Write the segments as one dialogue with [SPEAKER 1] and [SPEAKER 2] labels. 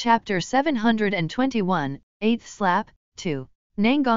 [SPEAKER 1] Chapter 721, Eighth Slap, 2.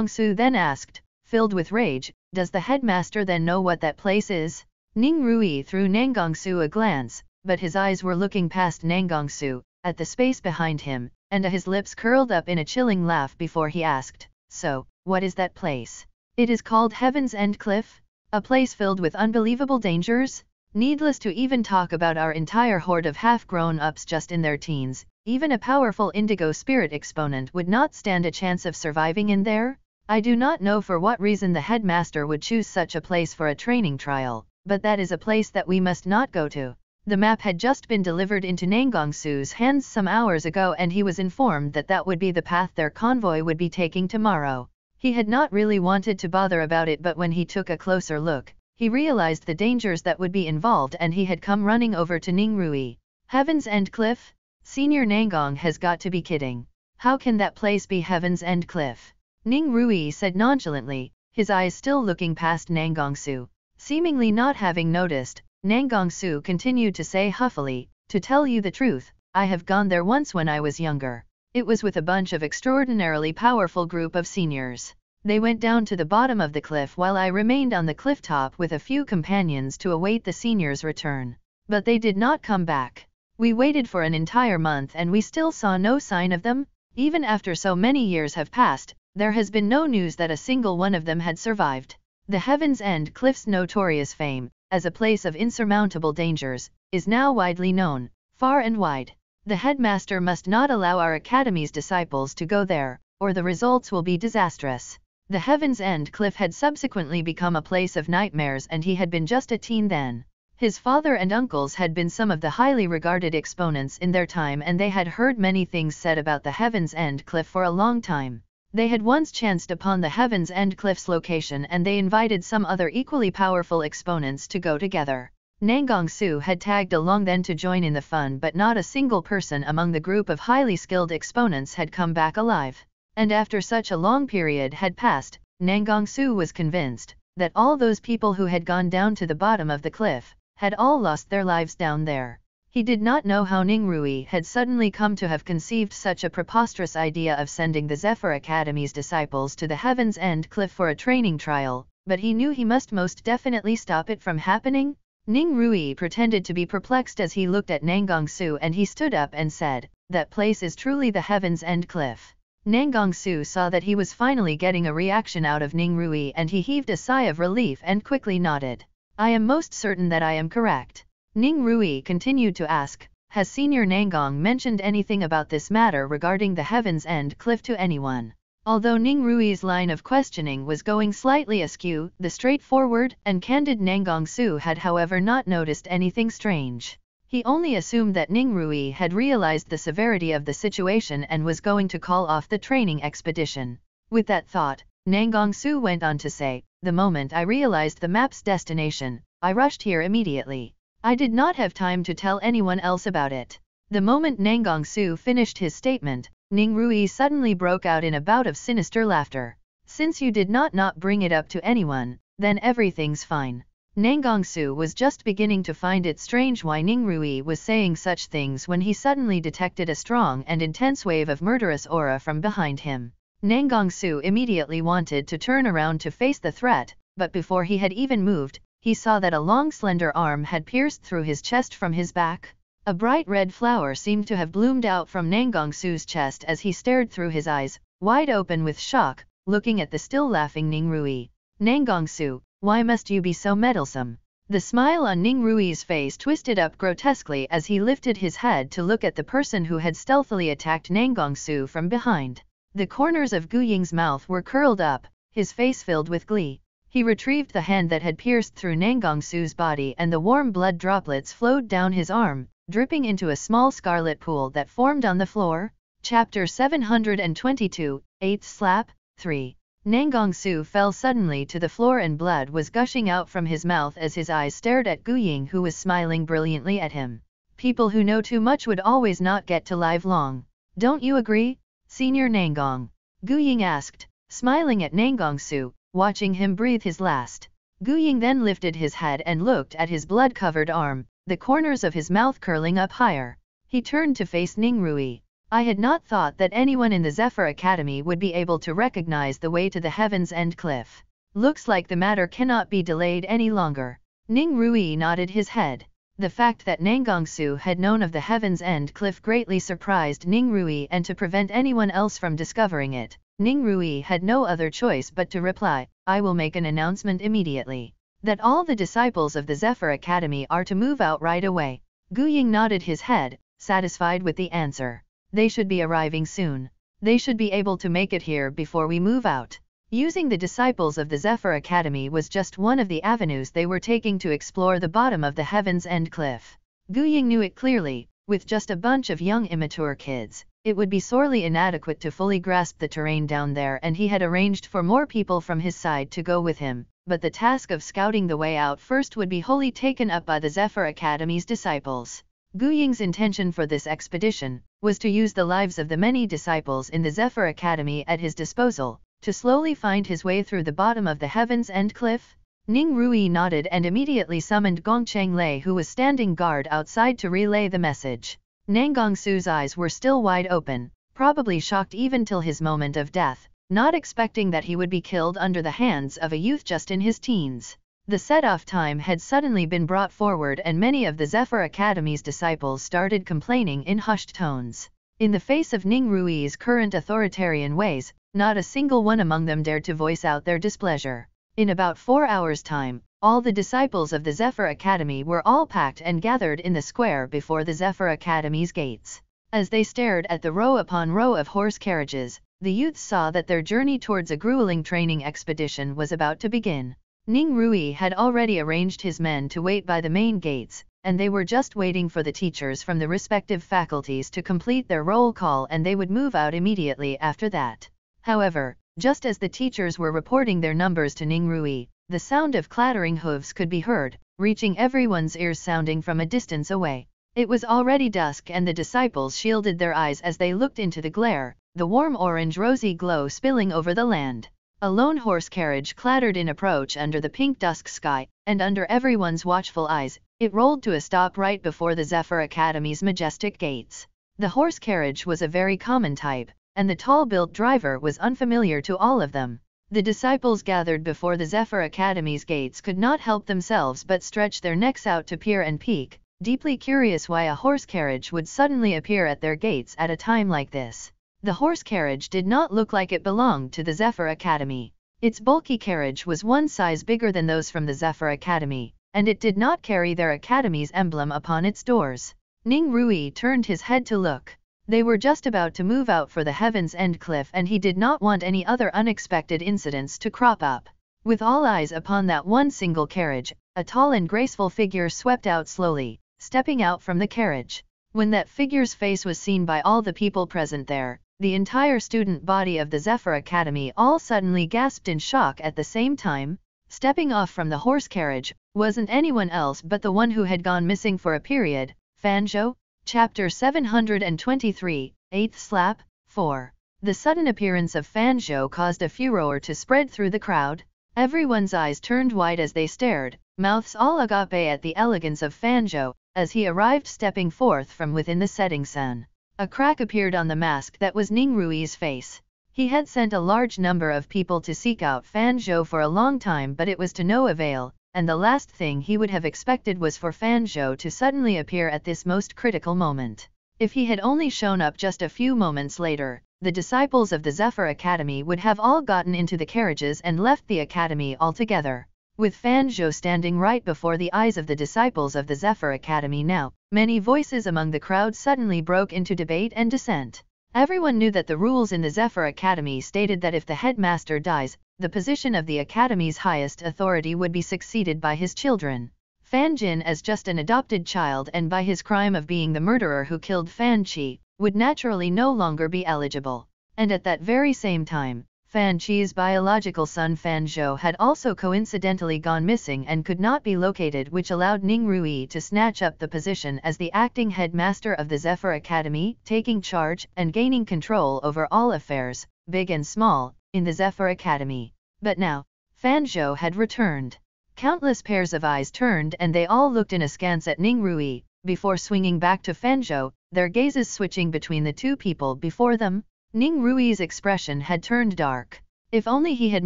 [SPEAKER 1] Su then asked, filled with rage, Does the headmaster then know what that place is? Ning Rui threw Nangong Su a glance, but his eyes were looking past Nangong Su at the space behind him, and his lips curled up in a chilling laugh before he asked, So, what is that place? It is called Heaven's End Cliff, a place filled with unbelievable dangers? Needless to even talk about our entire horde of half-grown ups just in their teens, even a powerful indigo spirit exponent would not stand a chance of surviving in there. I do not know for what reason the headmaster would choose such a place for a training trial, but that is a place that we must not go to. The map had just been delivered into Nangong Su's hands some hours ago and he was informed that that would be the path their convoy would be taking tomorrow. He had not really wanted to bother about it but when he took a closer look, he realized the dangers that would be involved and he had come running over to Ningrui. Heaven's End Cliff, Senior Nangong has got to be kidding. How can that place be Heaven's End Cliff? Ning Rui said nonchalantly, his eyes still looking past Nangong Su. Seemingly not having noticed, Nangong Su continued to say huffily, To tell you the truth, I have gone there once when I was younger. It was with a bunch of extraordinarily powerful group of seniors. They went down to the bottom of the cliff while I remained on the cliff top with a few companions to await the seniors' return. But they did not come back. We waited for an entire month and we still saw no sign of them, even after so many years have passed, there has been no news that a single one of them had survived. The Heaven's End Cliff's notorious fame, as a place of insurmountable dangers, is now widely known, far and wide. The headmaster must not allow our academy's disciples to go there, or the results will be disastrous. The Heaven's End Cliff had subsequently become a place of nightmares and he had been just a teen then. His father and uncles had been some of the highly regarded exponents in their time and they had heard many things said about the Heaven's End cliff for a long time. They had once chanced upon the Heaven's End cliff's location and they invited some other equally powerful exponents to go together. Nangong Su had tagged along then to join in the fun but not a single person among the group of highly skilled exponents had come back alive. And after such a long period had passed, Nangong Su was convinced that all those people who had gone down to the bottom of the cliff, had all lost their lives down there. He did not know how Ningrui had suddenly come to have conceived such a preposterous idea of sending the Zephyr Academy's disciples to the Heaven's End cliff for a training trial, but he knew he must most definitely stop it from happening. Ning Rui pretended to be perplexed as he looked at Nangong Su, and he stood up and said, That place is truly the Heaven's End cliff. Nangong Su saw that he was finally getting a reaction out of Ning Rui, and he heaved a sigh of relief and quickly nodded. I am most certain that I am correct. Ning Rui continued to ask, Has Senior Nangong mentioned anything about this matter regarding the Heaven's End cliff to anyone? Although Ning Rui's line of questioning was going slightly askew, the straightforward and candid Nangong Su had however not noticed anything strange. He only assumed that Ning Rui had realized the severity of the situation and was going to call off the training expedition. With that thought, Nangong Su went on to say, The moment I realized the map's destination, I rushed here immediately. I did not have time to tell anyone else about it. The moment Nangong Su finished his statement, Ning Rui suddenly broke out in a bout of sinister laughter. Since you did not not bring it up to anyone, then everything's fine. Nangong Su was just beginning to find it strange why Ning Rui was saying such things when he suddenly detected a strong and intense wave of murderous aura from behind him. Nangong Su immediately wanted to turn around to face the threat, but before he had even moved, he saw that a long slender arm had pierced through his chest from his back. A bright red flower seemed to have bloomed out from Nangong Su's chest as he stared through his eyes, wide open with shock, looking at the still laughing Ning Rui. Nangong Su, why must you be so meddlesome? The smile on Ning Rui's face twisted up grotesquely as he lifted his head to look at the person who had stealthily attacked Nangong Su from behind. The corners of Guying's mouth were curled up, his face filled with glee. He retrieved the hand that had pierced through Nangong Su's body and the warm blood droplets flowed down his arm, dripping into a small scarlet pool that formed on the floor. Chapter 722, 8th Slap, 3. Nangong Su fell suddenly to the floor and blood was gushing out from his mouth as his eyes stared at Guying who was smiling brilliantly at him. People who know too much would always not get to live long. Don't you agree? Senior Nangong. Gu Ying asked, smiling at Nangong Su, watching him breathe his last. Gu Ying then lifted his head and looked at his blood-covered arm, the corners of his mouth curling up higher. He turned to face Ning Rui. I had not thought that anyone in the Zephyr Academy would be able to recognize the way to the Heaven's End cliff. Looks like the matter cannot be delayed any longer. Ning Rui nodded his head. The fact that Nangongsu had known of the Heaven's End cliff greatly surprised Ning Rui, and to prevent anyone else from discovering it, Ning Rui had no other choice but to reply, I will make an announcement immediately, that all the disciples of the Zephyr Academy are to move out right away. Ying nodded his head, satisfied with the answer. They should be arriving soon. They should be able to make it here before we move out. Using the disciples of the Zephyr Academy was just one of the avenues they were taking to explore the bottom of the Heaven's End cliff. Gu Ying knew it clearly, with just a bunch of young immature kids, it would be sorely inadequate to fully grasp the terrain down there and he had arranged for more people from his side to go with him, but the task of scouting the way out first would be wholly taken up by the Zephyr Academy's disciples. Gu Ying's intention for this expedition was to use the lives of the many disciples in the Zephyr Academy at his disposal, to slowly find his way through the bottom of the Heaven's End cliff? Ning Rui nodded and immediately summoned Gong Cheng Lei who was standing guard outside to relay the message. Nangong Su's eyes were still wide open, probably shocked even till his moment of death, not expecting that he would be killed under the hands of a youth just in his teens. The set-off time had suddenly been brought forward and many of the Zephyr Academy's disciples started complaining in hushed tones. In the face of Ning Rui's current authoritarian ways, not a single one among them dared to voice out their displeasure. In about four hours' time, all the disciples of the Zephyr Academy were all packed and gathered in the square before the Zephyr Academy's gates. As they stared at the row upon row of horse carriages, the youths saw that their journey towards a grueling training expedition was about to begin. Ning Rui had already arranged his men to wait by the main gates, and they were just waiting for the teachers from the respective faculties to complete their roll call and they would move out immediately after that. However, just as the teachers were reporting their numbers to Ningrui, the sound of clattering hooves could be heard, reaching everyone's ears sounding from a distance away. It was already dusk and the disciples shielded their eyes as they looked into the glare, the warm orange rosy glow spilling over the land. A lone horse carriage clattered in approach under the pink dusk sky, and under everyone's watchful eyes, it rolled to a stop right before the Zephyr Academy's majestic gates. The horse carriage was a very common type, and the tall-built driver was unfamiliar to all of them. The disciples gathered before the Zephyr Academy's gates could not help themselves but stretch their necks out to peer and peek, deeply curious why a horse carriage would suddenly appear at their gates at a time like this. The horse carriage did not look like it belonged to the Zephyr Academy. Its bulky carriage was one size bigger than those from the Zephyr Academy, and it did not carry their academy's emblem upon its doors. Ning Rui turned his head to look. They were just about to move out for the Heaven's End cliff and he did not want any other unexpected incidents to crop up. With all eyes upon that one single carriage, a tall and graceful figure swept out slowly, stepping out from the carriage. When that figure's face was seen by all the people present there, the entire student body of the Zephyr Academy all suddenly gasped in shock at the same time, stepping off from the horse carriage, wasn't anyone else but the one who had gone missing for a period, Fanjo, Chapter 723, Eighth Slap, 4. The sudden appearance of Fanjo caused a furor to spread through the crowd, everyone's eyes turned wide as they stared, mouths all agape at the elegance of Fanjo, as he arrived stepping forth from within the setting sun. A crack appeared on the mask that was Ning Rui's face. He had sent a large number of people to seek out Fanjo for a long time but it was to no avail, and the last thing he would have expected was for Fanjo to suddenly appear at this most critical moment. If he had only shown up just a few moments later, the disciples of the Zephyr Academy would have all gotten into the carriages and left the academy altogether. With Fanjo standing right before the eyes of the disciples of the Zephyr Academy now, many voices among the crowd suddenly broke into debate and dissent. Everyone knew that the rules in the Zephyr Academy stated that if the headmaster dies, the position of the Academy's highest authority would be succeeded by his children, Fan Jin as just an adopted child and by his crime of being the murderer who killed Fan Qi, would naturally no longer be eligible, and at that very same time, Fan Qi's biological son Fan Zhou had also coincidentally gone missing and could not be located which allowed Ning Rui to snatch up the position as the acting headmaster of the Zephyr Academy, taking charge and gaining control over all affairs, big and small, in the Zephyr Academy. But now, Fanzhou had returned. Countless pairs of eyes turned and they all looked in askance at Ning Rui, before swinging back to Fanzhou, their gazes switching between the two people before them, Ning Rui's expression had turned dark. If only he had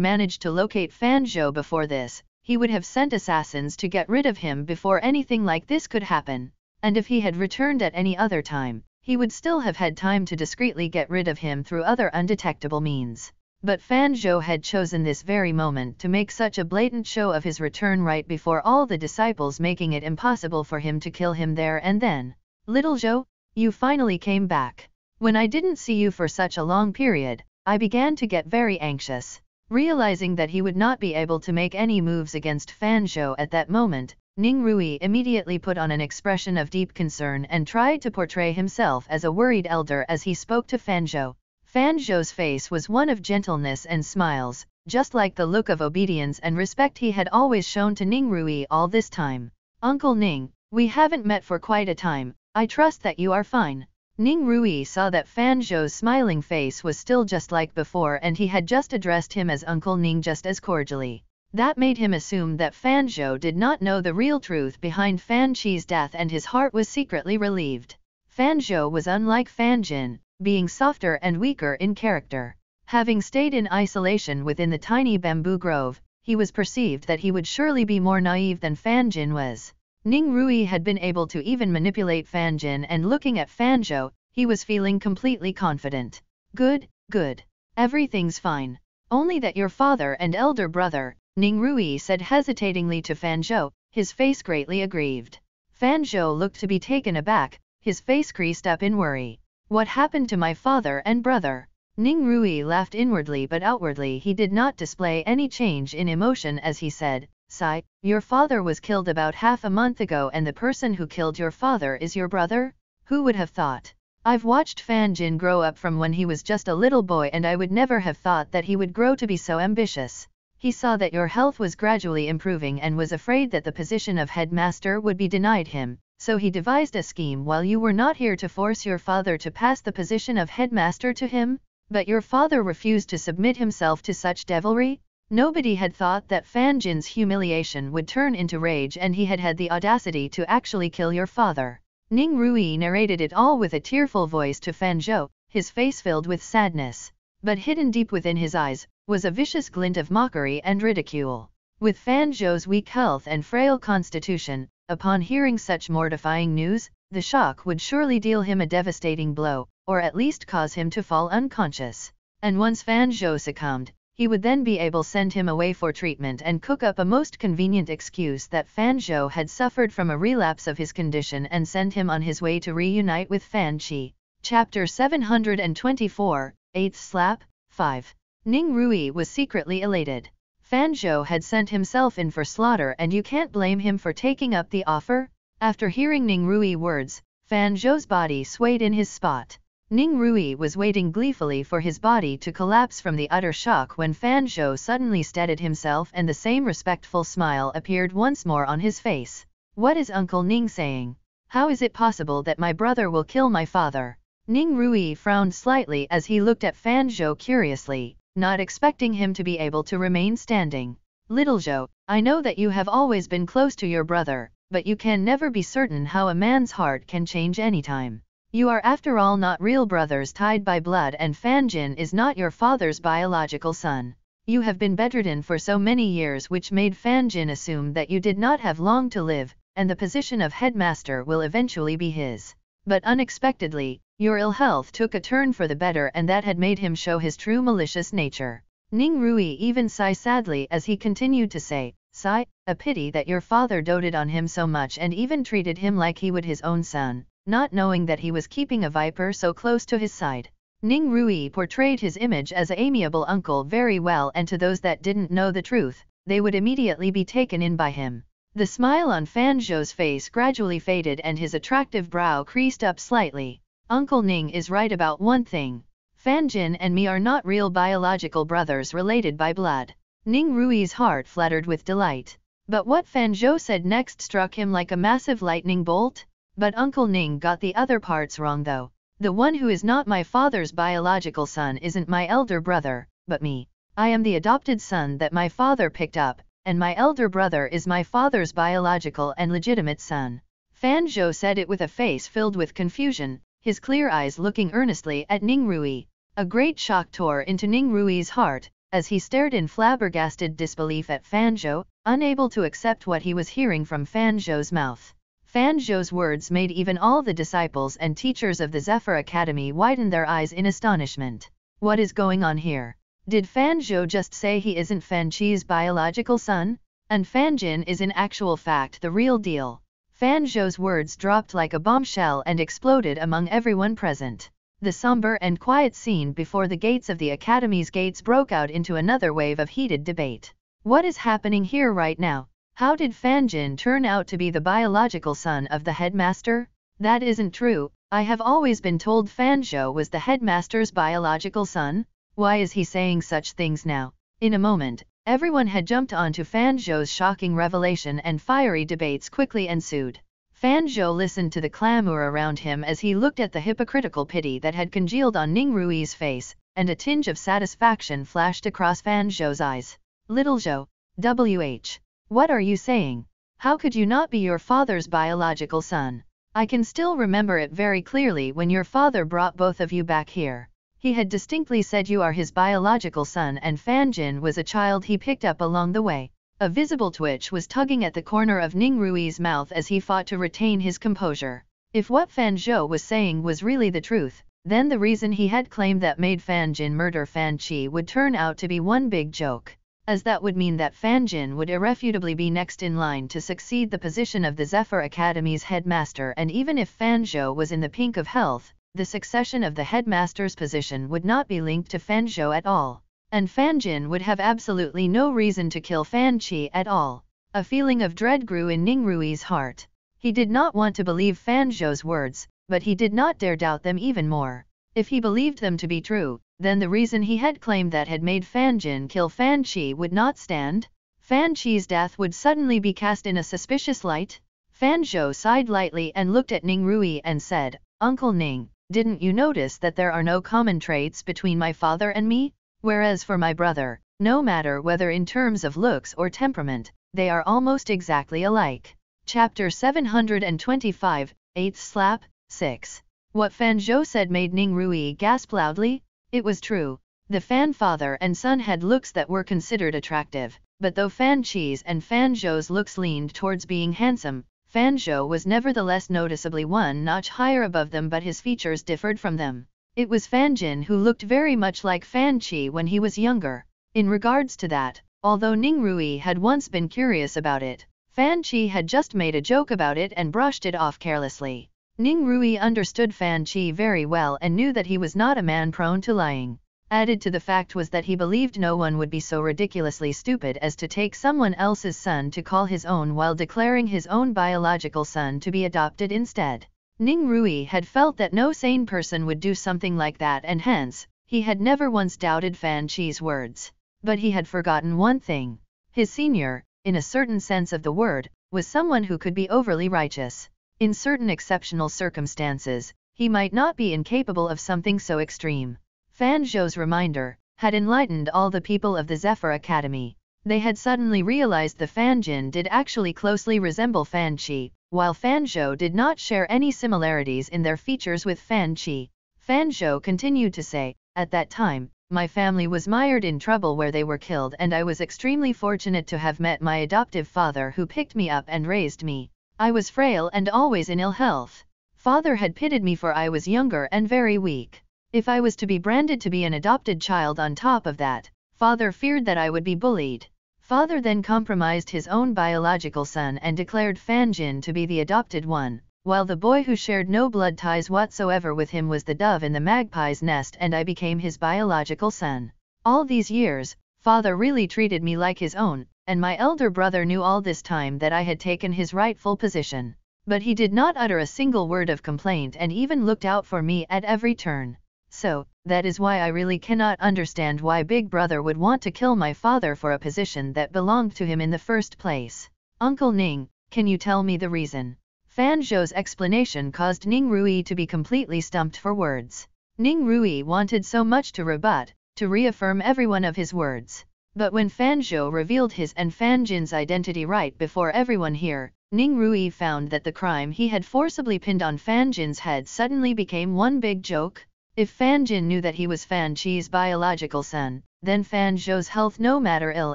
[SPEAKER 1] managed to locate Fanzhou before this, he would have sent assassins to get rid of him before anything like this could happen, and if he had returned at any other time, he would still have had time to discreetly get rid of him through other undetectable means. But Fan Zhou had chosen this very moment to make such a blatant show of his return right before all the disciples making it impossible for him to kill him there and then. Little Zhou, you finally came back. When I didn't see you for such a long period, I began to get very anxious. Realizing that he would not be able to make any moves against Fan Zhou at that moment, Ning Rui immediately put on an expression of deep concern and tried to portray himself as a worried elder as he spoke to Fan Zhou. Zhou's face was one of gentleness and smiles, just like the look of obedience and respect he had always shown to Ning Rui all this time. Uncle Ning, we haven't met for quite a time, I trust that you are fine. Ning Rui saw that Fan Zhou's smiling face was still just like before and he had just addressed him as Uncle Ning just as cordially. That made him assume that Fan Zhou did not know the real truth behind Fan Chi's death and his heart was secretly relieved. Fan Zhou was unlike Fan Jin being softer and weaker in character. Having stayed in isolation within the tiny bamboo grove, he was perceived that he would surely be more naive than Fan Jin was. Ning Rui had been able to even manipulate Fan Jin, and looking at Fan Zhou, he was feeling completely confident. Good, good. Everything's fine. Only that your father and elder brother, Ning Rui said hesitatingly to Fan Zhou, his face greatly aggrieved. Fan Zhou looked to be taken aback, his face creased up in worry. What happened to my father and brother? Ning Rui laughed inwardly but outwardly he did not display any change in emotion as he said, Sai, your father was killed about half a month ago and the person who killed your father is your brother? Who would have thought? I've watched Fan Jin grow up from when he was just a little boy and I would never have thought that he would grow to be so ambitious. He saw that your health was gradually improving and was afraid that the position of headmaster would be denied him, so he devised a scheme while you were not here to force your father to pass the position of headmaster to him, but your father refused to submit himself to such devilry. Nobody had thought that Fan Jin's humiliation would turn into rage and he had had the audacity to actually kill your father. Ning Rui narrated it all with a tearful voice to Fan Zhou, his face filled with sadness, but hidden deep within his eyes, was a vicious glint of mockery and ridicule. With Fan Zhou's weak health and frail constitution, upon hearing such mortifying news, the shock would surely deal him a devastating blow, or at least cause him to fall unconscious. And once Fan Zhou succumbed, he would then be able send him away for treatment and cook up a most convenient excuse that Fan Zhou had suffered from a relapse of his condition and send him on his way to reunite with Fan Qi. Chapter 724, Eighth Slap, 5. Ning Rui was secretly elated. Fanzhou had sent himself in for slaughter and you can't blame him for taking up the offer? After hearing Ning Rui words, Fanzhou's body swayed in his spot. Ning Rui was waiting gleefully for his body to collapse from the utter shock when Fanzhou suddenly steadied himself and the same respectful smile appeared once more on his face. What is Uncle Ning saying? How is it possible that my brother will kill my father? Ning Rui frowned slightly as he looked at Fanzhou curiously not expecting him to be able to remain standing. Little Zhou, I know that you have always been close to your brother, but you can never be certain how a man's heart can change any time. You are after all not real brothers tied by blood and Fanjin is not your father's biological son. You have been bedridden for so many years which made Fanjin assume that you did not have long to live, and the position of headmaster will eventually be his. But unexpectedly, your ill health took a turn for the better and that had made him show his true malicious nature. Ning Rui even sighed sadly as he continued to say, Sigh, a pity that your father doted on him so much and even treated him like he would his own son, not knowing that he was keeping a viper so close to his side. Ning Rui portrayed his image as an amiable uncle very well and to those that didn't know the truth, they would immediately be taken in by him. The smile on Fanzhou's face gradually faded and his attractive brow creased up slightly. Uncle Ning is right about one thing. Fanjin and me are not real biological brothers related by blood. Ning Rui's heart fluttered with delight. But what Fanzhou said next struck him like a massive lightning bolt? But Uncle Ning got the other parts wrong though. The one who is not my father's biological son isn't my elder brother, but me. I am the adopted son that my father picked up, and my elder brother is my father's biological and legitimate son. Fan Zhou said it with a face filled with confusion, his clear eyes looking earnestly at Ning Rui. A great shock tore into Ning Rui's heart, as he stared in flabbergasted disbelief at Fan Zhou, unable to accept what he was hearing from Fan Zhou's mouth. Fan Zhou's words made even all the disciples and teachers of the Zephyr Academy widen their eyes in astonishment. What is going on here? Did Fan Zhou just say he isn't Fan Qi's biological son? And Fan Jin is in actual fact the real deal. Fan Zhou's words dropped like a bombshell and exploded among everyone present. The somber and quiet scene before the gates of the Academy's gates broke out into another wave of heated debate. What is happening here right now? How did Fan Jin turn out to be the biological son of the headmaster? That isn't true, I have always been told Fan Zhou was the headmaster's biological son, why is he saying such things now? In a moment, everyone had jumped onto Fan Zhou's shocking revelation and fiery debates quickly ensued. Fan Zhou listened to the clamor around him as he looked at the hypocritical pity that had congealed on Ning Rui's face, and a tinge of satisfaction flashed across Fan Zhou's eyes. Little Zhou, WH, what are you saying? How could you not be your father's biological son? I can still remember it very clearly when your father brought both of you back here. He had distinctly said you are his biological son and Fanjin was a child he picked up along the way. A visible twitch was tugging at the corner of Ning Rui's mouth as he fought to retain his composure. If what Fan Zhou was saying was really the truth, then the reason he had claimed that made Fanjin murder Fan Qi would turn out to be one big joke, as that would mean that Fanjin would irrefutably be next in line to succeed the position of the Zephyr Academy's headmaster and even if Fan Zhou was in the pink of health, the succession of the headmaster's position would not be linked to Fan Zhou at all, and Fan Jin would have absolutely no reason to kill Fan Qi at all. A feeling of dread grew in Ning Rui's heart. He did not want to believe Fan Zhou's words, but he did not dare doubt them even more. If he believed them to be true, then the reason he had claimed that had made Fan Jin kill Fan Qi would not stand. Fan Qi's death would suddenly be cast in a suspicious light. Fan Zhou sighed lightly and looked at Ning Rui and said, Uncle Ning, didn't you notice that there are no common traits between my father and me? Whereas for my brother, no matter whether in terms of looks or temperament, they are almost exactly alike. Chapter 725, 8 Slap, 6. What Fan Zhou said made Ning Rui gasp loudly. It was true. The Fan father and son had looks that were considered attractive, but though Fan Qi's and Fan Zhou's looks leaned towards being handsome, Fan Zhou was nevertheless noticeably one notch higher above them but his features differed from them. It was Fan Jin who looked very much like Fan Qi when he was younger. In regards to that, although Ning Rui had once been curious about it, Fan Qi had just made a joke about it and brushed it off carelessly. Ning Rui understood Fan Qi very well and knew that he was not a man prone to lying. Added to the fact was that he believed no one would be so ridiculously stupid as to take someone else's son to call his own while declaring his own biological son to be adopted instead. Ning Rui had felt that no sane person would do something like that and hence, he had never once doubted Fan Chi's words. But he had forgotten one thing. His senior, in a certain sense of the word, was someone who could be overly righteous. In certain exceptional circumstances, he might not be incapable of something so extreme. Fan Zhou's reminder had enlightened all the people of the Zephyr Academy. They had suddenly realized the Fanjin did actually closely resemble Fan Qi, while Fan Zhou did not share any similarities in their features with Fan Qi. Fan Zhou continued to say, At that time, my family was mired in trouble where they were killed and I was extremely fortunate to have met my adoptive father who picked me up and raised me. I was frail and always in ill health. Father had pitied me for I was younger and very weak. If I was to be branded to be an adopted child on top of that, father feared that I would be bullied. Father then compromised his own biological son and declared Fanjin to be the adopted one, while the boy who shared no blood ties whatsoever with him was the dove in the magpie's nest and I became his biological son. All these years, father really treated me like his own, and my elder brother knew all this time that I had taken his rightful position. But he did not utter a single word of complaint and even looked out for me at every turn so, that is why I really cannot understand why Big Brother would want to kill my father for a position that belonged to him in the first place. Uncle Ning, can you tell me the reason? Fan Zhou's explanation caused Ning Rui to be completely stumped for words. Ning Rui wanted so much to rebut, to reaffirm every one of his words. But when Fan Zhou revealed his and Fan Jin's identity right before everyone here, Ning Rui found that the crime he had forcibly pinned on Fan Jin's head suddenly became one big joke, if Fan Jin knew that he was Fan Chi's biological son, then Fan Zhou's health no matter ill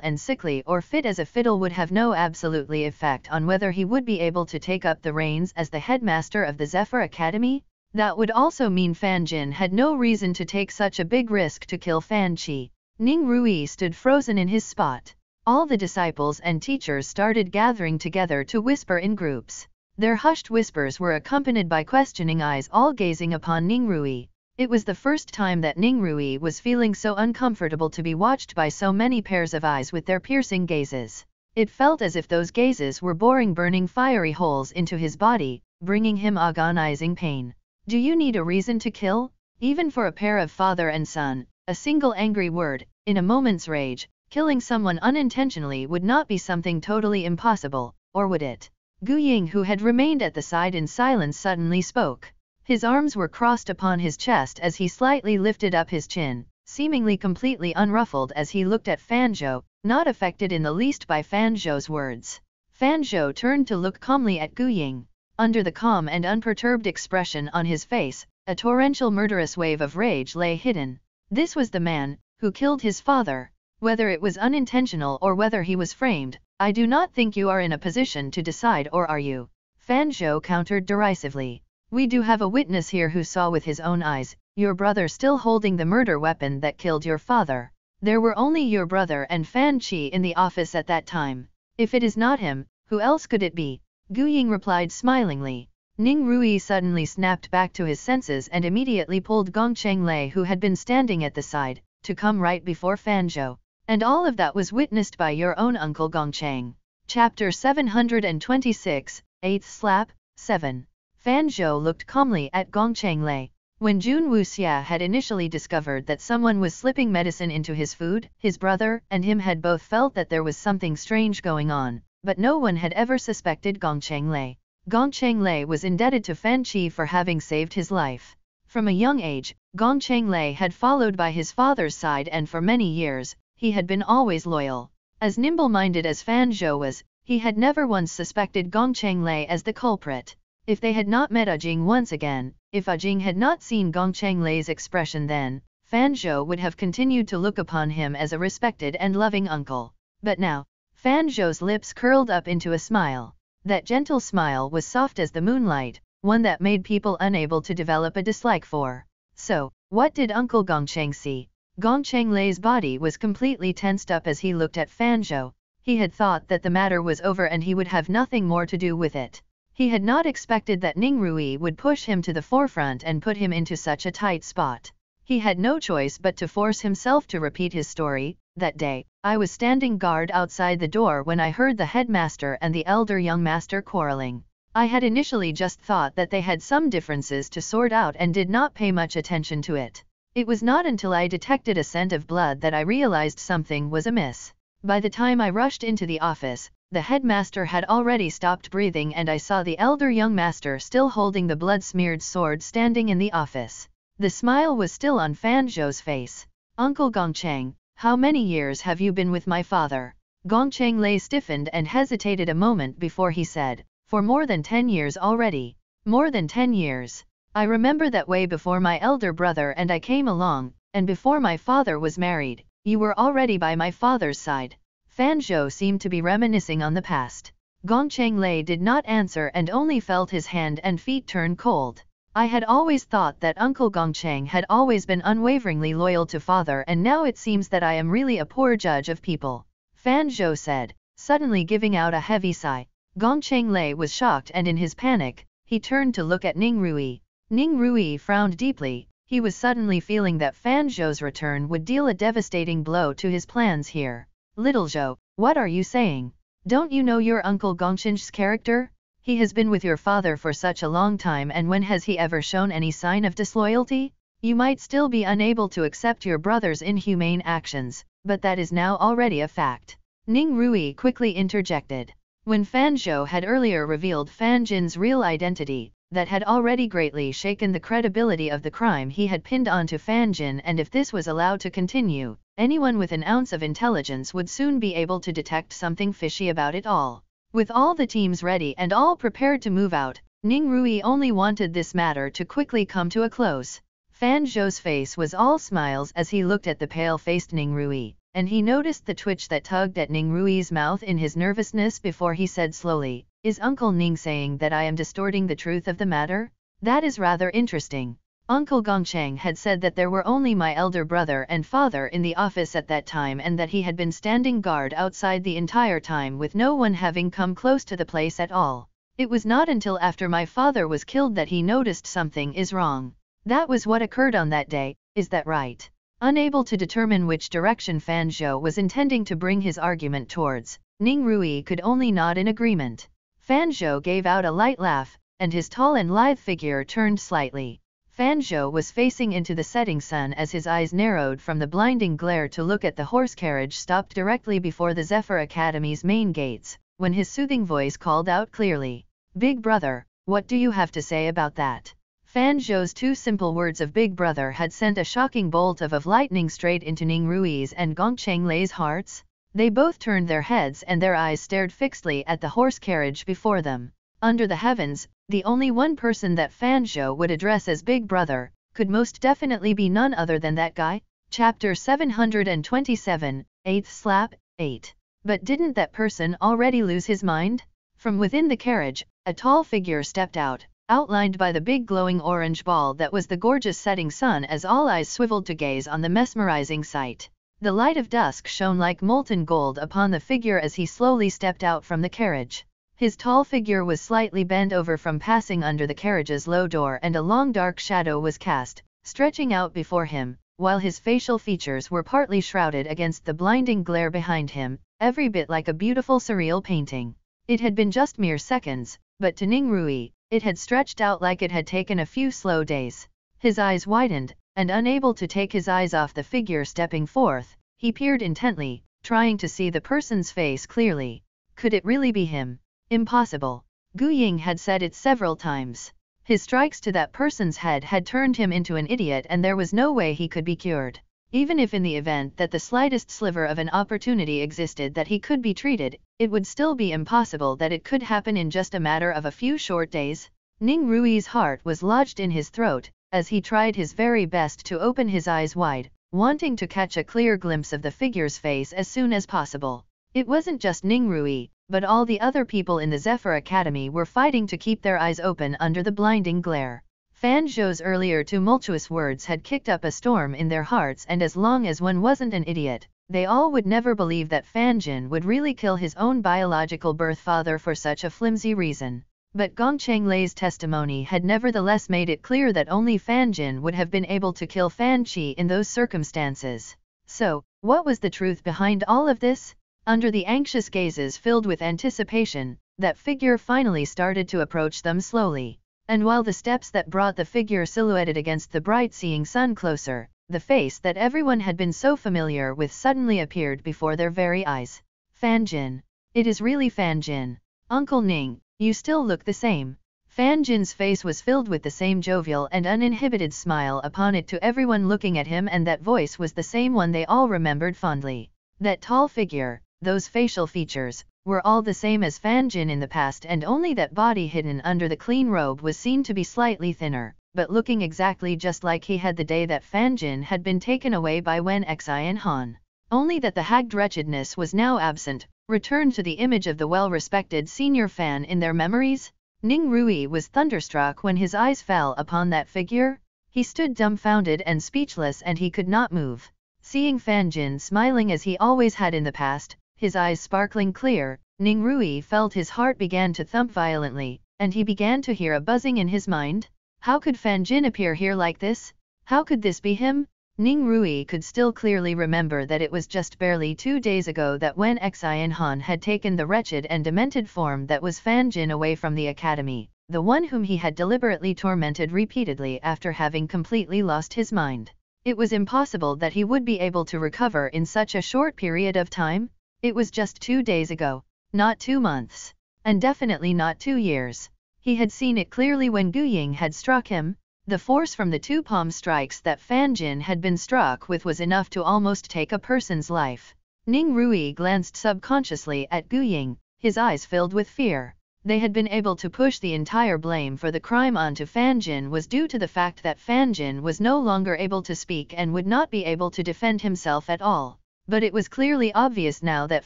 [SPEAKER 1] and sickly or fit as a fiddle would have no absolutely effect on whether he would be able to take up the reins as the headmaster of the Zephyr Academy, that would also mean Fan Jin had no reason to take such a big risk to kill Fan Chi. Ning Rui stood frozen in his spot. All the disciples and teachers started gathering together to whisper in groups. Their hushed whispers were accompanied by questioning eyes all gazing upon Ning Rui. It was the first time that Ning Rui was feeling so uncomfortable to be watched by so many pairs of eyes with their piercing gazes. It felt as if those gazes were boring burning fiery holes into his body, bringing him agonizing pain. Do you need a reason to kill? Even for a pair of father and son, a single angry word, in a moment's rage, killing someone unintentionally would not be something totally impossible, or would it? Gu Ying who had remained at the side in silence suddenly spoke. His arms were crossed upon his chest as he slightly lifted up his chin, seemingly completely unruffled as he looked at Fanjo, not affected in the least by Fanjo's words. Fanjo turned to look calmly at Gu Ying. Under the calm and unperturbed expression on his face, a torrential murderous wave of rage lay hidden. This was the man, who killed his father. Whether it was unintentional or whether he was framed, I do not think you are in a position to decide or are you? Fanjo countered derisively. We do have a witness here who saw with his own eyes, your brother still holding the murder weapon that killed your father. There were only your brother and Fan Chi in the office at that time. If it is not him, who else could it be? Gu Ying replied smilingly. Ning Rui suddenly snapped back to his senses and immediately pulled Gong Cheng Lei who had been standing at the side, to come right before Fan Zhou. And all of that was witnessed by your own uncle Gong Cheng. Chapter 726, 8th Slap, 7 Fan Zhou looked calmly at Gongchang Lei. When Jun Wuxia had initially discovered that someone was slipping medicine into his food, his brother and him had both felt that there was something strange going on, but no one had ever suspected Gongchang Lei. Gongchang Lei was indebted to Fan Qi for having saved his life. From a young age, Gongchang Lei had followed by his father's side and for many years, he had been always loyal. As nimble-minded as Fan Zhou was, he had never once suspected Gongchang Lei as the culprit. If they had not met Ajing ah once again, if Ajing ah had not seen Gongcheng Lei's expression then, Fan Zhou would have continued to look upon him as a respected and loving uncle. But now, Fan Zhou's lips curled up into a smile. That gentle smile was soft as the moonlight, one that made people unable to develop a dislike for. So, what did Uncle Gong Chang see? Gongcheng Lei's body was completely tensed up as he looked at Fan Zhou. He had thought that the matter was over and he would have nothing more to do with it. He had not expected that Ning Rui would push him to the forefront and put him into such a tight spot. He had no choice but to force himself to repeat his story. That day, I was standing guard outside the door when I heard the headmaster and the elder young master quarreling. I had initially just thought that they had some differences to sort out and did not pay much attention to it. It was not until I detected a scent of blood that I realized something was amiss. By the time I rushed into the office, the headmaster had already stopped breathing and I saw the elder young master still holding the blood-smeared sword standing in the office. The smile was still on Fan Zhou's face. Uncle Gongcheng, how many years have you been with my father? Gongcheng lay stiffened and hesitated a moment before he said, for more than ten years already. More than ten years. I remember that way before my elder brother and I came along, and before my father was married, you were already by my father's side. Fan Zhou seemed to be reminiscing on the past. Gong Le did not answer and only felt his hand and feet turn cold. I had always thought that Uncle Chang had always been unwaveringly loyal to father and now it seems that I am really a poor judge of people. Fan Zhou said, suddenly giving out a heavy sigh. Gong Le was shocked and in his panic, he turned to look at Ning Rui. Ning Rui frowned deeply, he was suddenly feeling that Fan Zhou's return would deal a devastating blow to his plans here. Little Zhou, what are you saying? Don't you know your uncle Gongxin's character? He has been with your father for such a long time and when has he ever shown any sign of disloyalty? You might still be unable to accept your brother's inhumane actions, but that is now already a fact. Ning Rui quickly interjected. When Fan Zhou had earlier revealed Fan Jin's real identity, that had already greatly shaken the credibility of the crime he had pinned onto Fan Jin and if this was allowed to continue, Anyone with an ounce of intelligence would soon be able to detect something fishy about it all. With all the teams ready and all prepared to move out, Ning Rui only wanted this matter to quickly come to a close. Fan Zhou's face was all smiles as he looked at the pale-faced Ning Rui, and he noticed the twitch that tugged at Ning Rui's mouth in his nervousness before he said slowly, Is Uncle Ning saying that I am distorting the truth of the matter? That is rather interesting. Uncle Gongchang had said that there were only my elder brother and father in the office at that time and that he had been standing guard outside the entire time with no one having come close to the place at all. It was not until after my father was killed that he noticed something is wrong. That was what occurred on that day, is that right? Unable to determine which direction Fan Zhou was intending to bring his argument towards, Ning Rui could only nod in agreement. Fan Zhou gave out a light laugh, and his tall and lithe figure turned slightly. Fanjo was facing into the setting sun as his eyes narrowed from the blinding glare to look at the horse carriage stopped directly before the Zephyr Academy's main gates, when his soothing voice called out clearly, Big Brother, what do you have to say about that? Fanjo's two simple words of Big Brother had sent a shocking bolt of, of lightning straight into Ning Rui's and Gong Cheng Lei's hearts. They both turned their heads and their eyes stared fixedly at the horse carriage before them. Under the heavens, the only one person that Fanjo would address as Big Brother could most definitely be none other than that guy, Chapter 727, 8th Slap, 8. But didn't that person already lose his mind? From within the carriage, a tall figure stepped out, outlined by the big glowing orange ball that was the gorgeous setting sun as all eyes swiveled to gaze on the mesmerizing sight. The light of dusk shone like molten gold upon the figure as he slowly stepped out from the carriage. His tall figure was slightly bent over from passing under the carriage's low door and a long dark shadow was cast, stretching out before him, while his facial features were partly shrouded against the blinding glare behind him, every bit like a beautiful surreal painting. It had been just mere seconds, but to Ning Rui, it had stretched out like it had taken a few slow days. His eyes widened, and unable to take his eyes off the figure stepping forth, he peered intently, trying to see the person's face clearly. Could it really be him? Impossible. Gu Ying had said it several times. His strikes to that person's head had turned him into an idiot and there was no way he could be cured. Even if in the event that the slightest sliver of an opportunity existed that he could be treated, it would still be impossible that it could happen in just a matter of a few short days. Ning Rui's heart was lodged in his throat, as he tried his very best to open his eyes wide, wanting to catch a clear glimpse of the figure's face as soon as possible. It wasn't just Ning Rui, but all the other people in the Zephyr Academy were fighting to keep their eyes open under the blinding glare. Fan Zhou's earlier tumultuous words had kicked up a storm in their hearts and as long as one wasn't an idiot, they all would never believe that Fan Jin would really kill his own biological birth father for such a flimsy reason. But Gong Lei's testimony had nevertheless made it clear that only Fan Jin would have been able to kill Fan Qi in those circumstances. So, what was the truth behind all of this? Under the anxious gazes filled with anticipation, that figure finally started to approach them slowly, and while the steps that brought the figure silhouetted against the bright seeing sun closer, the face that everyone had been so familiar with suddenly appeared before their very eyes. Fanjin. It is really Fanjin. Uncle Ning, you still look the same. Fanjin's face was filled with the same jovial and uninhibited smile upon it to everyone looking at him and that voice was the same one they all remembered fondly. That tall figure, those facial features, were all the same as Fanjin in the past and only that body hidden under the clean robe was seen to be slightly thinner, but looking exactly just like he had the day that Fanjin had been taken away by Wen and Han. Only that the haggard wretchedness was now absent, returned to the image of the well-respected senior fan in their memories, Ning Rui was thunderstruck when his eyes fell upon that figure, he stood dumbfounded and speechless and he could not move. Seeing Fanjin smiling as he always had in the past, his eyes sparkling clear, Ning Rui felt his heart began to thump violently, and he began to hear a buzzing in his mind. How could Fan Jin appear here like this? How could this be him? Ning Rui could still clearly remember that it was just barely two days ago that when Xian Han had taken the wretched and demented form that was Fan Jin away from the academy, the one whom he had deliberately tormented repeatedly after having completely lost his mind. It was impossible that he would be able to recover in such a short period of time, it was just two days ago, not two months, and definitely not two years. He had seen it clearly when Gu Ying had struck him, the force from the two palm strikes that Fanjin had been struck with was enough to almost take a person's life. Ning Rui glanced subconsciously at Gu Ying, his eyes filled with fear. They had been able to push the entire blame for the crime onto Fanjin was due to the fact that Fanjin was no longer able to speak and would not be able to defend himself at all. But it was clearly obvious now that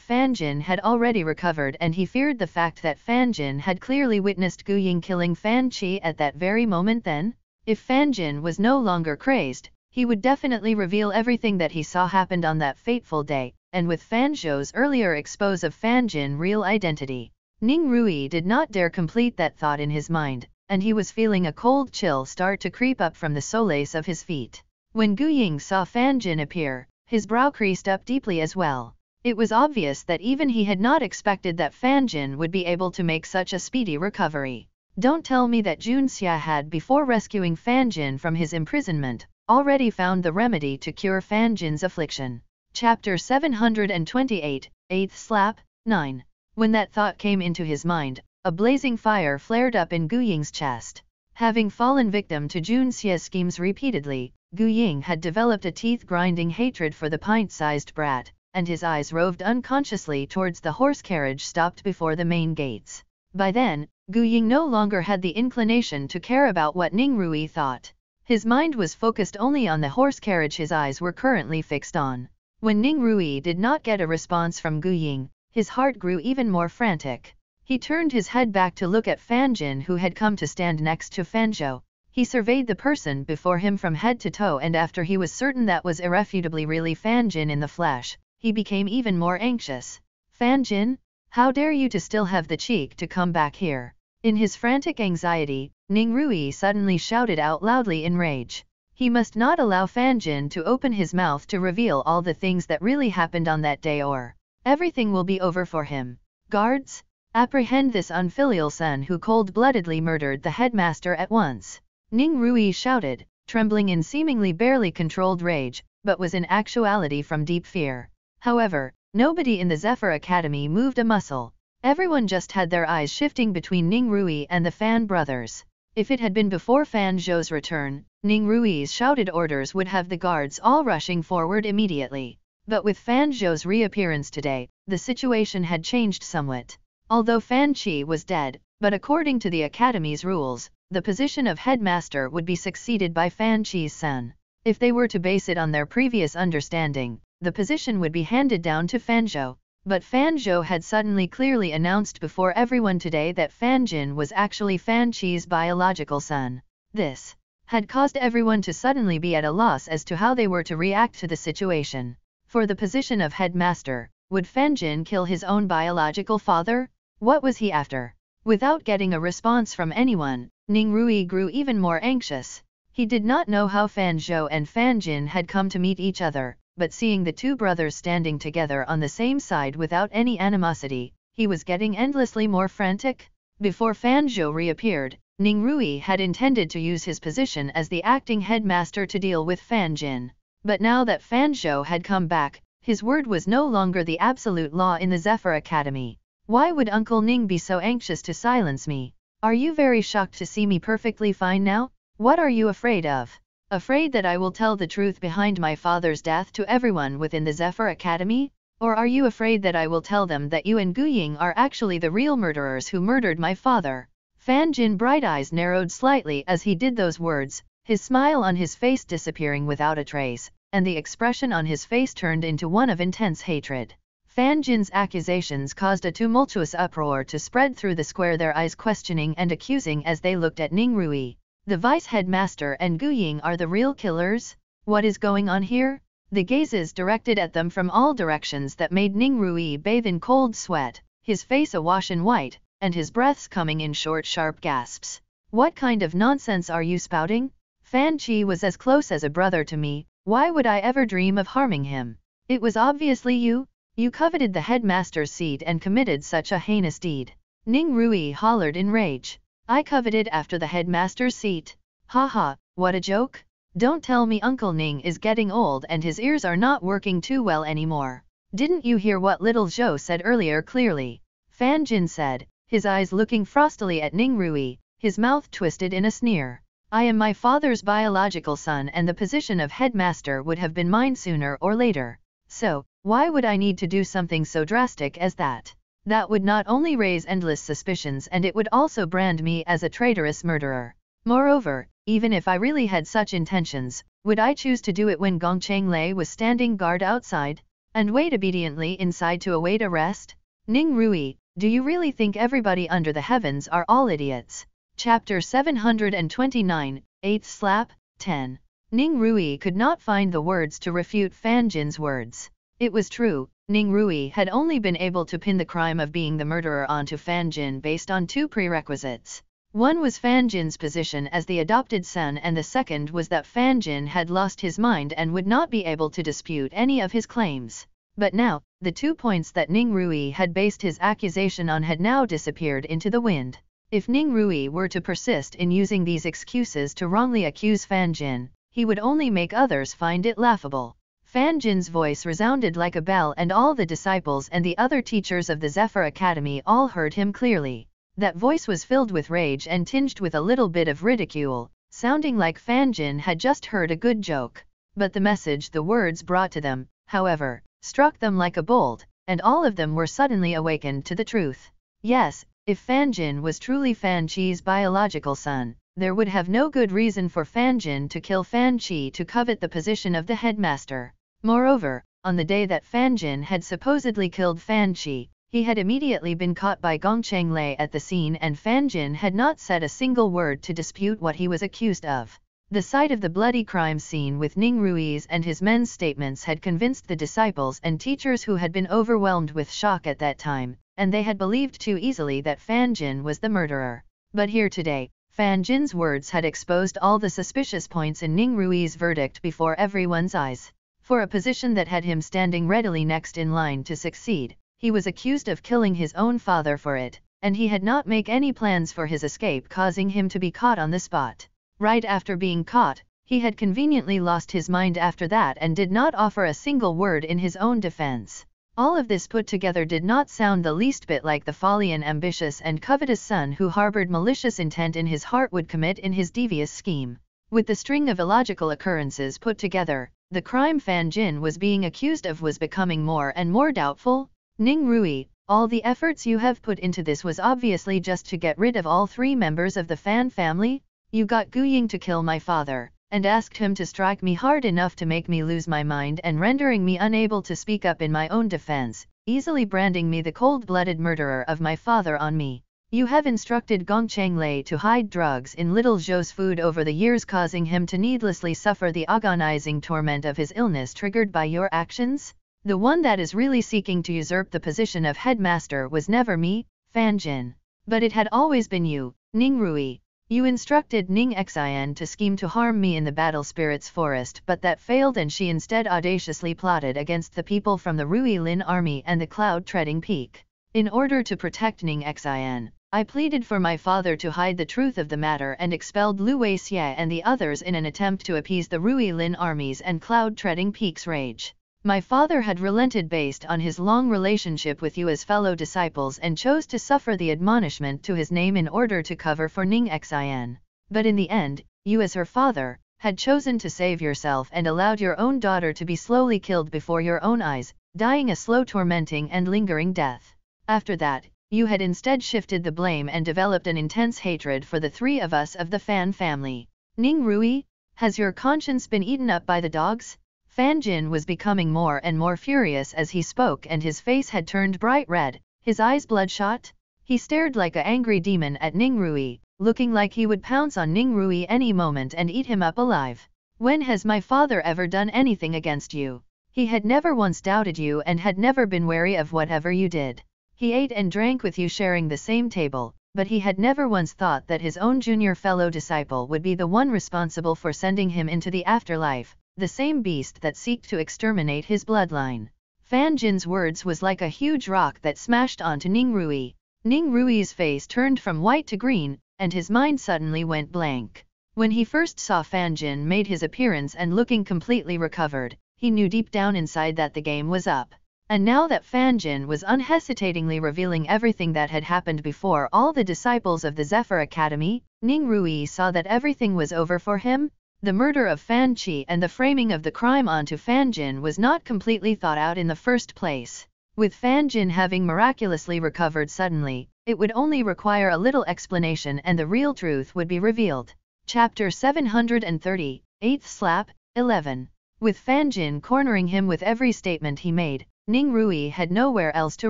[SPEAKER 1] Fanjin had already recovered and he feared the fact that Fanjin had clearly witnessed Ying killing Fan Qi at that very moment then, if Fanjin was no longer crazed, he would definitely reveal everything that he saw happened on that fateful day, and with Zhou's earlier expose of Fanjin's real identity, Ning Rui did not dare complete that thought in his mind, and he was feeling a cold chill start to creep up from the soles of his feet. When Gu Ying saw Fanjin appear, his brow creased up deeply as well. It was obvious that even he had not expected that Fanjin would be able to make such a speedy recovery. Don't tell me that Junxia had, before rescuing Fanjin from his imprisonment, already found the remedy to cure Fanjin's affliction. Chapter 728, Eighth Slap, 9. When that thought came into his mind, a blazing fire flared up in Gu Ying's chest. Having fallen victim to Junxia's schemes repeatedly, Gu Ying had developed a teeth-grinding hatred for the pint-sized brat, and his eyes roved unconsciously towards the horse carriage stopped before the main gates. By then, Gu Ying no longer had the inclination to care about what Ning Rui thought. His mind was focused only on the horse carriage his eyes were currently fixed on. When Ning Rui did not get a response from Gu Ying, his heart grew even more frantic. He turned his head back to look at Fan Jin who had come to stand next to Fan Zhou, he surveyed the person before him from head to toe and after he was certain that was irrefutably really Fan Jin in the flesh, he became even more anxious. Fan Jin, how dare you to still have the cheek to come back here? In his frantic anxiety, Ning Rui suddenly shouted out loudly in rage. He must not allow Fan Jin to open his mouth to reveal all the things that really happened on that day or everything will be over for him. Guards, apprehend this unfilial son who cold-bloodedly murdered the headmaster at once. Ning Rui shouted, trembling in seemingly barely controlled rage, but was in actuality from deep fear. However, nobody in the Zephyr Academy moved a muscle. Everyone just had their eyes shifting between Ning Rui and the Fan brothers. If it had been before Fan Zhou's return, Ning Rui's shouted orders would have the guards all rushing forward immediately. But with Fan Zhou's reappearance today, the situation had changed somewhat. Although Fan Qi was dead, but according to the Academy's rules, the position of headmaster would be succeeded by Fan chi son. If they were to base it on their previous understanding, the position would be handed down to Fan Zhou. but Fan Zhou had suddenly clearly announced before everyone today that Fan Jin was actually Fan Chi's biological son. This had caused everyone to suddenly be at a loss as to how they were to react to the situation. For the position of headmaster, would Fan Jin kill his own biological father? What was he after? Without getting a response from anyone, Ning Rui grew even more anxious. He did not know how Fan Zhou and Fan Jin had come to meet each other, but seeing the two brothers standing together on the same side without any animosity, he was getting endlessly more frantic. Before Fan Zhou reappeared, Ning Rui had intended to use his position as the acting headmaster to deal with Fan Jin. But now that Fan Zhou had come back, his word was no longer the absolute law in the Zephyr Academy. Why would Uncle Ning be so anxious to silence me? Are you very shocked to see me perfectly fine now? What are you afraid of? Afraid that I will tell the truth behind my father's death to everyone within the Zephyr Academy? Or are you afraid that I will tell them that you and Gu Ying are actually the real murderers who murdered my father? Fan Jin bright eyes narrowed slightly as he did those words, his smile on his face disappearing without a trace, and the expression on his face turned into one of intense hatred. Fan Jin's accusations caused a tumultuous uproar to spread through the square their eyes questioning and accusing as they looked at Ning Rui. The vice headmaster and Gu Ying are the real killers? What is going on here? The gazes directed at them from all directions that made Ning Rui bathe in cold sweat, his face awash in white, and his breaths coming in short sharp gasps. What kind of nonsense are you spouting? Fan Chi was as close as a brother to me, why would I ever dream of harming him? It was obviously you, you coveted the headmaster's seat and committed such a heinous deed. Ning Rui hollered in rage. I coveted after the headmaster's seat. Ha ha, what a joke. Don't tell me Uncle Ning is getting old and his ears are not working too well anymore. Didn't you hear what little Zhou said earlier clearly? Fan Jin said, his eyes looking frostily at Ning Rui, his mouth twisted in a sneer. I am my father's biological son and the position of headmaster would have been mine sooner or later. So, why would I need to do something so drastic as that? That would not only raise endless suspicions and it would also brand me as a traitorous murderer. Moreover, even if I really had such intentions, would I choose to do it when Gong Cheng Lei was standing guard outside, and wait obediently inside to await arrest? Ning Rui, do you really think everybody under the heavens are all idiots? Chapter 729, 8th Slap, 10. Ning Rui could not find the words to refute Fan Jin's words. It was true, Ning Rui had only been able to pin the crime of being the murderer onto Fan Jin based on two prerequisites. One was Fan Jin's position as the adopted son and the second was that Fan Jin had lost his mind and would not be able to dispute any of his claims. But now, the two points that Ning Rui had based his accusation on had now disappeared into the wind. If Ning Rui were to persist in using these excuses to wrongly accuse Fan Jin, he would only make others find it laughable. Fan Jin's voice resounded like a bell and all the disciples and the other teachers of the Zephyr Academy all heard him clearly. That voice was filled with rage and tinged with a little bit of ridicule, sounding like Fan Jin had just heard a good joke. But the message the words brought to them, however, struck them like a bolt, and all of them were suddenly awakened to the truth. Yes, if Fan Jin was truly Fan Chi's biological son, there would have no good reason for Fan Jin to kill Fan Chi to covet the position of the headmaster. Moreover, on the day that Fan Jin had supposedly killed Fan Qi, he had immediately been caught by Gong Cheng Lei at the scene and Fan Jin had not said a single word to dispute what he was accused of. The sight of the bloody crime scene with Ning Ruiz and his men's statements had convinced the disciples and teachers who had been overwhelmed with shock at that time, and they had believed too easily that Fan Jin was the murderer. But here today, Fan Jin's words had exposed all the suspicious points in Ning Rui's verdict before everyone's eyes. For a position that had him standing readily next in line to succeed, he was accused of killing his own father for it, and he had not make any plans for his escape causing him to be caught on the spot. Right after being caught, he had conveniently lost his mind after that and did not offer a single word in his own defense. All of this put together did not sound the least bit like the folly an ambitious and covetous son who harbored malicious intent in his heart would commit in his devious scheme. With the string of illogical occurrences put together, the crime Fan Jin was being accused of was becoming more and more doubtful, Ning Rui, all the efforts you have put into this was obviously just to get rid of all three members of the Fan family, you got Gu Ying to kill my father, and asked him to strike me hard enough to make me lose my mind and rendering me unable to speak up in my own defense, easily branding me the cold-blooded murderer of my father on me. You have instructed Gong Changlei to hide drugs in little Zhou's food over the years causing him to needlessly suffer the agonizing torment of his illness triggered by your actions? The one that is really seeking to usurp the position of headmaster was never me, Fan Jin. But it had always been you, Ning Rui. You instructed Ning Xian to scheme to harm me in the Battle Spirit's forest but that failed and she instead audaciously plotted against the people from the Rui Lin army and the Cloud Treading Peak. In order to protect Ning Xian, I pleaded for my father to hide the truth of the matter and expelled Liu Xie and the others in an attempt to appease the Rui Lin armies and Cloud Treading Peak's rage. My father had relented based on his long relationship with you as fellow disciples and chose to suffer the admonishment to his name in order to cover for Ning Xian. But in the end, you as her father, had chosen to save yourself and allowed your own daughter to be slowly killed before your own eyes, dying a slow tormenting and lingering death. After that, you had instead shifted the blame and developed an intense hatred for the three of us of the Fan family. Ning Rui, has your conscience been eaten up by the dogs? Fan Jin was becoming more and more furious as he spoke and his face had turned bright red, his eyes bloodshot. He stared like a angry demon at Ning Rui, looking like he would pounce on Ning Rui any moment and eat him up alive. When has my father ever done anything against you? He had never once doubted you and had never been wary of whatever you did. He ate and drank with you sharing the same table, but he had never once thought that his own junior fellow disciple would be the one responsible for sending him into the afterlife, the same beast that seeked to exterminate his bloodline. Fan Jin's words was like a huge rock that smashed onto Ning Rui. Ning Rui's face turned from white to green, and his mind suddenly went blank. When he first saw Fan Jin made his appearance and looking completely recovered, he knew deep down inside that the game was up. And now that Fanjin was unhesitatingly revealing everything that had happened before all the disciples of the Zephyr Academy, Ning Rui saw that everything was over for him, the murder of Fan Qi and the framing of the crime onto Fanjin was not completely thought out in the first place. With Fanjin having miraculously recovered suddenly, it would only require a little explanation and the real truth would be revealed. Chapter 730, 8th Slap, 11. With Fanjin cornering him with every statement he made, Ning Rui had nowhere else to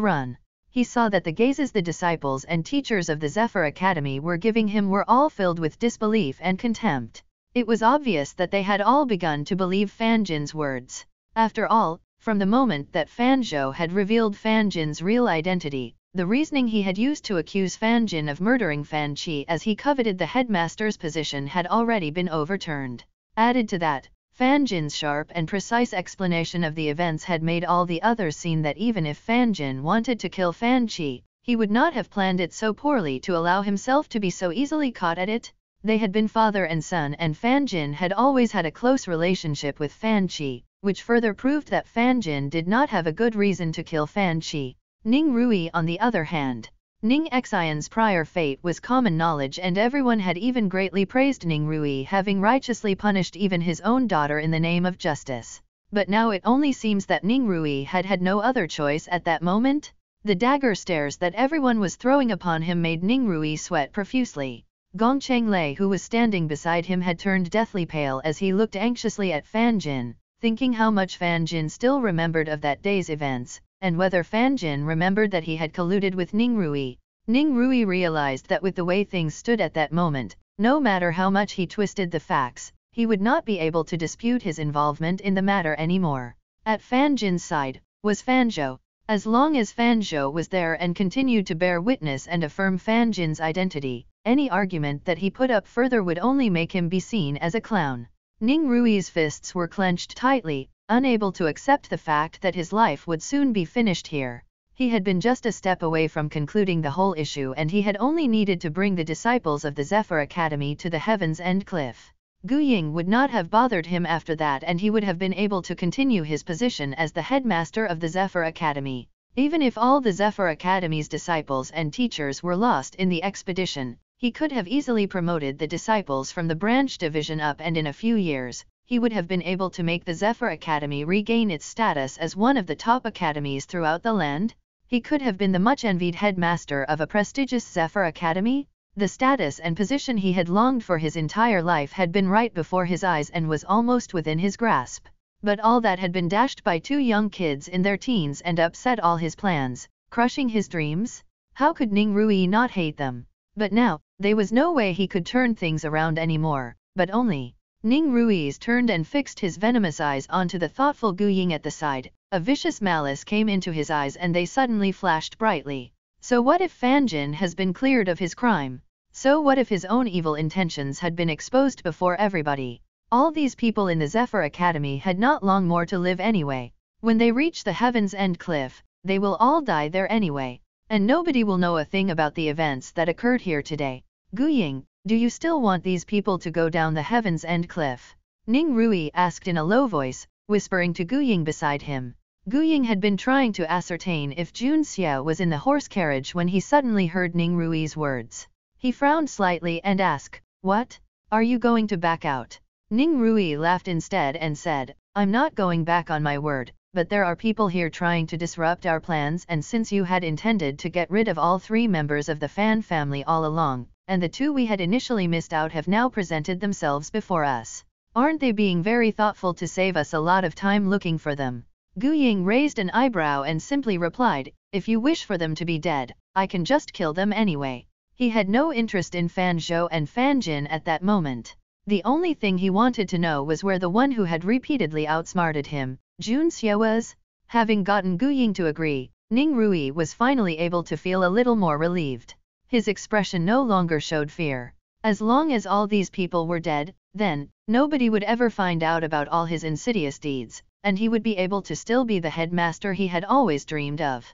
[SPEAKER 1] run. He saw that the gazes the disciples and teachers of the Zephyr Academy were giving him were all filled with disbelief and contempt. It was obvious that they had all begun to believe Fanjin's words. After all, from the moment that Fanzhou had revealed Fanjin's real identity, the reasoning he had used to accuse Fanjin of murdering Qi, as he coveted the headmaster's position had already been overturned. Added to that, Fan Jin's sharp and precise explanation of the events had made all the others see that even if Fan Jin wanted to kill Fan Qi, he would not have planned it so poorly to allow himself to be so easily caught at it. They had been father and son and Fan Jin had always had a close relationship with Fan Qi, which further proved that Fan Jin did not have a good reason to kill Fan Qi. Ning Rui on the other hand Ning Xian's prior fate was common knowledge and everyone had even greatly praised Ning Rui having righteously punished even his own daughter in the name of justice. But now it only seems that Ning Rui had had no other choice at that moment. The dagger stares that everyone was throwing upon him made Ning Rui sweat profusely. Gong Cheng Lei who was standing beside him had turned deathly pale as he looked anxiously at Fan Jin, thinking how much Fan Jin still remembered of that day's events, and whether Fanjin remembered that he had colluded with Ning Rui, Ning Rui realized that with the way things stood at that moment, no matter how much he twisted the facts, he would not be able to dispute his involvement in the matter anymore. At Fanjin's side, was Zhou. as long as Zhou was there and continued to bear witness and affirm Fanjin's identity, any argument that he put up further would only make him be seen as a clown. Ning Rui's fists were clenched tightly, Unable to accept the fact that his life would soon be finished here, he had been just a step away from concluding the whole issue and he had only needed to bring the disciples of the Zephyr Academy to the Heaven's End cliff. Gu Ying would not have bothered him after that and he would have been able to continue his position as the headmaster of the Zephyr Academy. Even if all the Zephyr Academy's disciples and teachers were lost in the expedition, he could have easily promoted the disciples from the branch division up and in a few years, he would have been able to make the Zephyr Academy regain its status as one of the top academies throughout the land, he could have been the much envied headmaster of a prestigious Zephyr Academy, the status and position he had longed for his entire life had been right before his eyes and was almost within his grasp, but all that had been dashed by two young kids in their teens and upset all his plans, crushing his dreams? How could Ning Rui not hate them? But now, there was no way he could turn things around anymore, but only Ning Ruiz turned and fixed his venomous eyes onto the thoughtful Gu Ying at the side, a vicious malice came into his eyes and they suddenly flashed brightly. So what if Fanjin has been cleared of his crime? So what if his own evil intentions had been exposed before everybody? All these people in the Zephyr Academy had not long more to live anyway. When they reach the Heaven's End cliff, they will all die there anyway, and nobody will know a thing about the events that occurred here today. Gu Ying, do you still want these people to go down the heaven's end cliff? Ning Rui asked in a low voice, whispering to Gu Ying beside him. Gu Ying had been trying to ascertain if Jun was in the horse carriage when he suddenly heard Ning Rui's words. He frowned slightly and asked, What? Are you going to back out? Ning Rui laughed instead and said, I'm not going back on my word, but there are people here trying to disrupt our plans and since you had intended to get rid of all three members of the Fan family all along, and the two we had initially missed out have now presented themselves before us. Aren't they being very thoughtful to save us a lot of time looking for them? Gu Ying raised an eyebrow and simply replied, If you wish for them to be dead, I can just kill them anyway. He had no interest in Fan Zhou and Fan Jin at that moment. The only thing he wanted to know was where the one who had repeatedly outsmarted him, Jun Xie was. Having gotten Gu Ying to agree, Ning Rui was finally able to feel a little more relieved his expression no longer showed fear. As long as all these people were dead, then, nobody would ever find out about all his insidious deeds, and he would be able to still be the headmaster he had always dreamed of.